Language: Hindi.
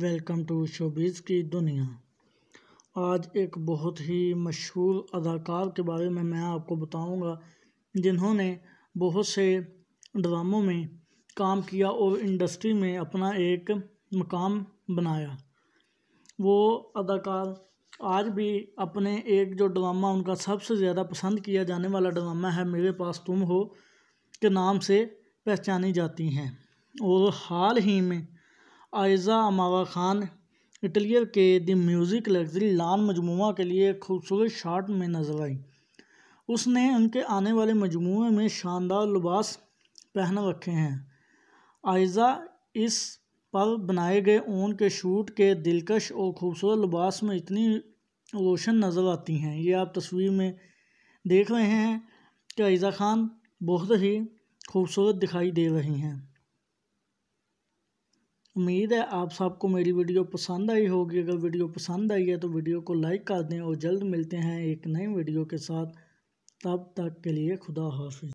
वेलकम टू शोबीज़ की दुनिया आज एक बहुत ही मशहूर अदाकार के बारे में मैं आपको बताऊंगा जिन्होंने बहुत से ड्रामों में काम किया और इंडस्ट्री में अपना एक मकाम बनाया वो अदाकार आज भी अपने एक जो ड्रामा उनका सबसे ज़्यादा पसंद किया जाने वाला ड्रामा है मेरे पास तुम हो के नाम से पहचानी जाती हैं और हाल ही में आयज़ा अमावा खान इटलियर के द म्यूज़िक लग्जरी लान मजमू के लिए एक खूबसूरत शार्ट में नजर आई उसने उनके आने वाले मजमू में शानदार लिबास पहन रखे हैं आयज़ा इस पर बनाए गए ऊन के शूट के दिलकश और खूबसूरत लिबास में इतनी रोशन नज़र आती हैं ये आप तस्वीर में देख रहे हैं कि आयज़ा खान बहुत ही खूबसूरत दिखाई दे रही हैं उम्मीद है आप सबको मेरी वीडियो पसंद आई होगी अगर वीडियो पसंद आई है तो वीडियो को लाइक कर दें और जल्द मिलते हैं एक नए वीडियो के साथ तब तक के लिए खुदा हाफिज